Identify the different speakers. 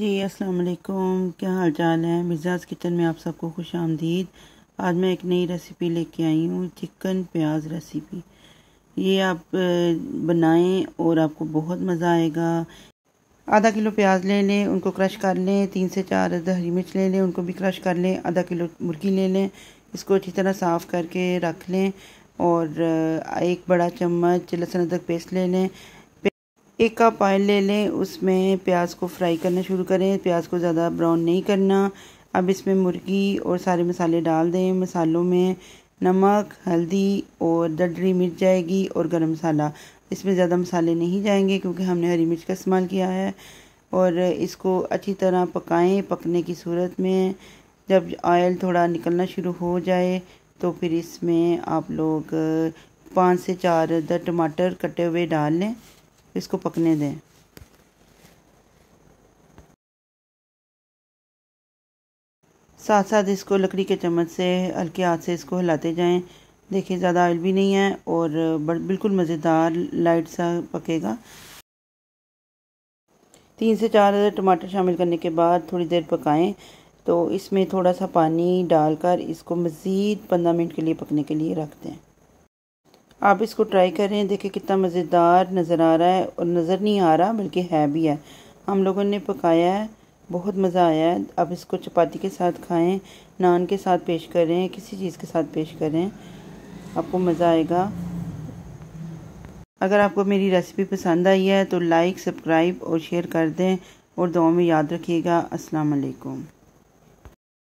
Speaker 1: जी अस्सलाम वालेकुम क्या हाल चाल है मिर्ज़ाज किचन में आप सबको खुश आमदीद आज मैं एक नई रेसिपी लेके आई हूँ चिकन प्याज रेसिपी ये आप बनाएं और आपको बहुत मज़ा आएगा आधा किलो प्याज ले लें उनको क्रश कर लें तीन से चार अदर हरी मिर्च ले लें उनको भी क्रश कर लें आधा किलो मुर्गी ले लें इसको अच्छी तरह साफ़ करके रख लें और एक बड़ा चम्मच लहसुन अदरक पेस्ट ले लें एक कप ऑयल ले लें उसमें प्याज को फ्राई करना शुरू करें प्याज को ज़्यादा ब्राउन नहीं करना अब इसमें मुर्गी और सारे मसाले डाल दें मसालों में नमक हल्दी और डडरी मिर्च जाएगी और गरम मसाला इसमें ज़्यादा मसाले नहीं जाएंगे क्योंकि हमने हरी मिर्च का इस्तेमाल किया है और इसको अच्छी तरह पकाएं पकने की सूरत में जब ऑयल थोड़ा निकलना शुरू हो जाए तो फिर इसमें आप लोग पाँच से चार अदर टमाटर कटे हुए डाल लें इसको पकने दें साथ साथ इसको लकड़ी के चम्मच से हल्के हाथ से इसको हिलाते जाएं देखिए ज़्यादा ऑयल भी नहीं है और बिल्कुल मज़ेदार लाइट सा पकेगा तीन से चार टमाटर शामिल करने के बाद थोड़ी देर पकाएं तो इसमें थोड़ा सा पानी डालकर इसको मज़ीद पंद्रह मिनट के लिए पकने के लिए रख दें आप इसको ट्राई करें देखें कितना मज़ेदार नज़र आ रहा है और नज़र नहीं आ रहा बल्कि है भी है हम लोगों ने पकाया है बहुत मज़ा आया है आप इसको चपाती के साथ खाएं नान के साथ पेश करें किसी चीज़ के साथ पेश करें आपको मज़ा आएगा अगर आपको मेरी रेसिपी पसंद आई है तो लाइक सब्सक्राइब और शेयर कर दें और दुआ में याद रखिएगा अस्सलाम वालेकुम